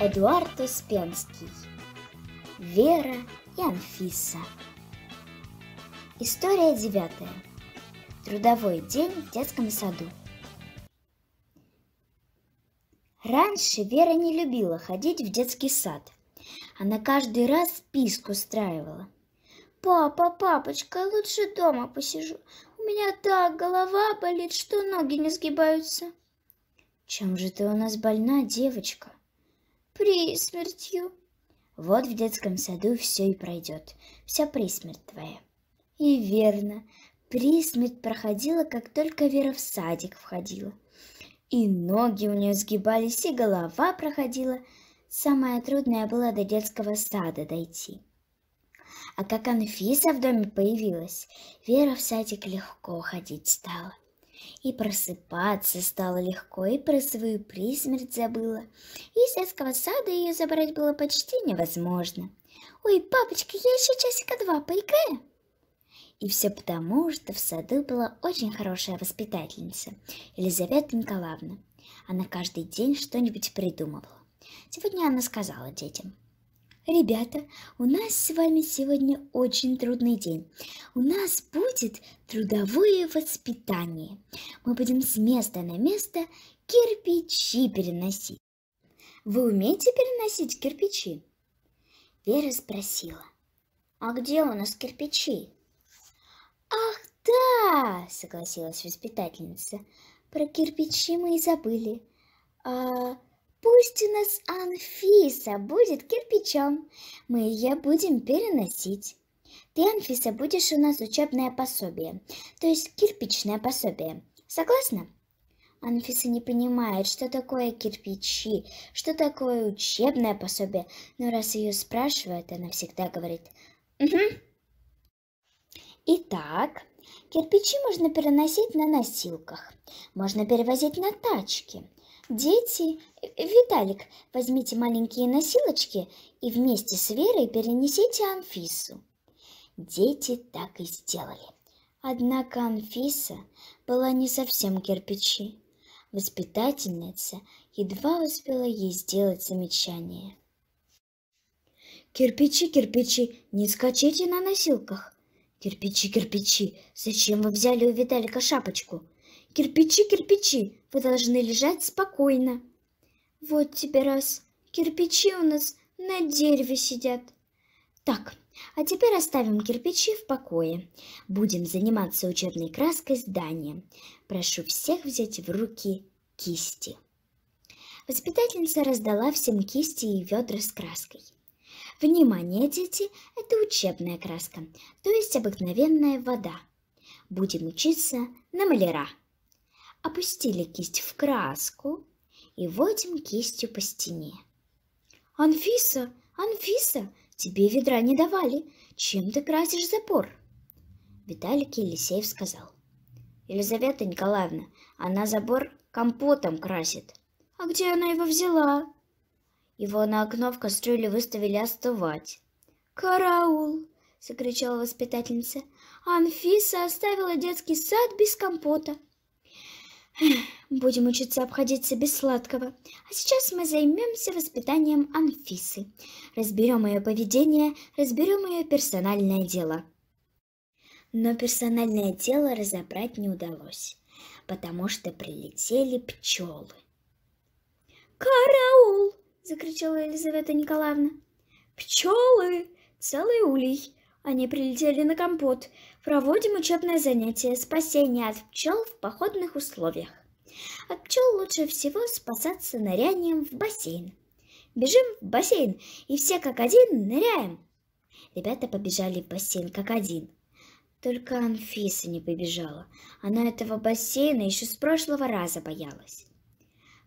Эдуард Успенский, Вера и Анфиса. История девятая. Трудовой день в детском саду. Раньше Вера не любила ходить в детский сад. Она каждый раз список устраивала. «Папа, папочка, лучше дома посижу. У меня так голова болит, что ноги не сгибаются». «Чем же ты у нас больна, девочка?» при смертью. Вот в детском саду все и пройдет, вся присмерть твоя. И верно, присмерть проходила, как только Вера в садик входила. И ноги у нее сгибались, и голова проходила. Самое трудное было до детского сада дойти. А как Анфиса в доме появилась, Вера в садик легко ходить стала. И просыпаться стало легко, и про свою присмерть забыла. И Из детского сада ее забрать было почти невозможно. «Ой, папочка, я еще часика два поиграю!» И все потому, что в саду была очень хорошая воспитательница, Елизавета Николаевна. Она каждый день что-нибудь придумывала. Сегодня она сказала детям – Ребята, у нас с вами сегодня очень трудный день. У нас будет трудовое воспитание. Мы будем с места на место кирпичи переносить. Вы умеете переносить кирпичи? Вера спросила. А где у нас кирпичи? Ах да, согласилась воспитательница. Про кирпичи мы и забыли. А Пусть у нас Анфиса будет кирпичом, мы ее будем переносить. Ты, Анфиса, будешь у нас учебное пособие, то есть кирпичное пособие. Согласна? Анфиса не понимает, что такое кирпичи, что такое учебное пособие, но раз ее спрашивают, она всегда говорит «Угу». Итак, кирпичи можно переносить на носилках, можно перевозить на тачке, Дети, э, Виталик, возьмите маленькие носилочки и вместе с Верой перенесите Анфису. Дети так и сделали. Однако Анфиса была не совсем кирпичи. Воспитательница едва успела ей сделать замечание. «Кирпичи, кирпичи, не скачите на носилках!» «Кирпичи, кирпичи, зачем вы взяли у Виталика шапочку?» Кирпичи, кирпичи, вы должны лежать спокойно. Вот тебе раз. Кирпичи у нас на дереве сидят. Так, а теперь оставим кирпичи в покое. Будем заниматься учебной краской здания. Прошу всех взять в руки кисти. Воспитательница раздала всем кисти и ведра с краской. Внимание, дети, это учебная краска, то есть обыкновенная вода. Будем учиться на маляра опустили кисть в краску и водим кистью по стене. «Анфиса, Анфиса, тебе ведра не давали. Чем ты красишь запор?» Виталик Елисеев сказал. «Елизавета Николаевна, она забор компотом красит». «А где она его взяла?» Его на окно в кастрюле выставили остывать. «Караул!» — закричала воспитательница. «Анфиса оставила детский сад без компота!» Будем учиться обходиться без сладкого. А сейчас мы займемся воспитанием Анфисы. Разберем ее поведение, разберем ее персональное дело. Но персональное дело разобрать не удалось, потому что прилетели пчелы. «Караул!» – закричала Елизавета Николаевна. «Пчелы! Целый улей! Они прилетели на компот. Проводим учебное занятие «Спасение от пчел в походных условиях». От пчел лучше всего спасаться нырянием в бассейн. Бежим в бассейн, и все как один ныряем. Ребята побежали в бассейн как один. Только Анфиса не побежала. Она этого бассейна еще с прошлого раза боялась.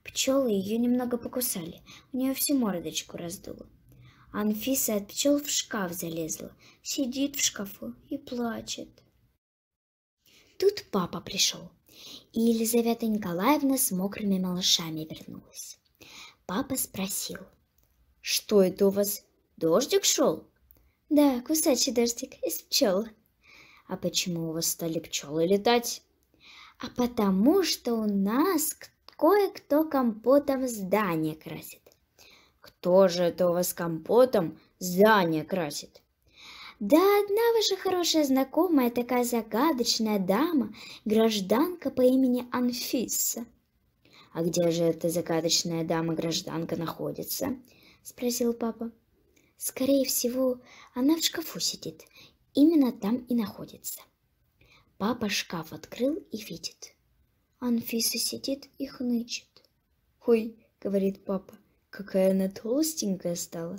Пчелы ее немного покусали, у нее всю мордочку раздуло. Анфиса от пчел в шкаф залезла, сидит в шкафу и плачет. Тут папа пришел, и Елизавета Николаевна с мокрыми малышами вернулась. Папа спросил, «Что это у вас, дождик шел?» «Да, кусачий дождик из пчел». «А почему у вас стали пчелы летать?» «А потому что у нас кое-кто компотом здание красит. Кто же это у вас компотом здание красит? Да одна ваша хорошая знакомая, такая загадочная дама, гражданка по имени Анфиса. А где же эта загадочная дама-гражданка находится? Спросил папа. Скорее всего, она в шкафу сидит. Именно там и находится. Папа шкаф открыл и видит. Анфиса сидит и хнычет. «Ой», — говорит папа, Какая она толстенькая стала.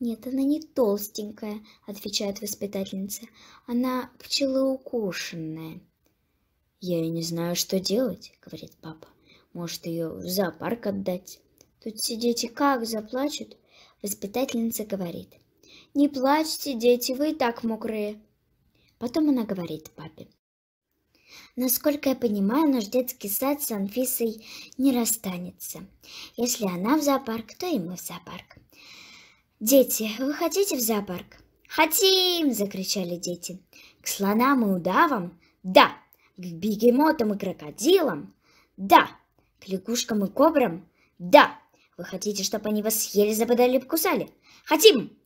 Нет, она не толстенькая, отвечает воспитательница. Она пчелоукушенная. Я и не знаю, что делать, говорит папа. Может, ее в зоопарк отдать? Тут сидите как заплачут, воспитательница говорит. Не плачьте, дети, вы и так мокрые. Потом она говорит папе. Насколько я понимаю, наш детский сад с Анфисой не расстанется. Если она в зоопарк, то и мы в зоопарк. «Дети, вы хотите в зоопарк?» «Хотим!» – закричали дети. «К слонам и удавам?» «Да!» «К бегемотам и крокодилам?» «Да!» «К лягушкам и кобрам?» «Да!» «Вы хотите, чтобы они вас съели, западали, покусали?» «Хотим!»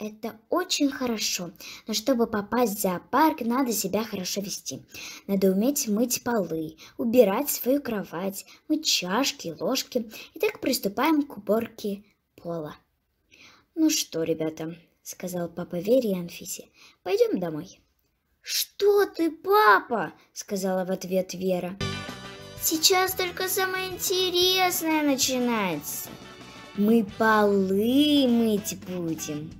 Это очень хорошо, но чтобы попасть в зоопарк, надо себя хорошо вести. Надо уметь мыть полы, убирать свою кровать, мыть чашки, ложки. и так приступаем к уборке пола. Ну что, ребята, сказал папа Вере и Анфисе, пойдем домой. Что ты, папа? сказала в ответ Вера. Сейчас только самое интересное начинается. Мы полы мыть будем.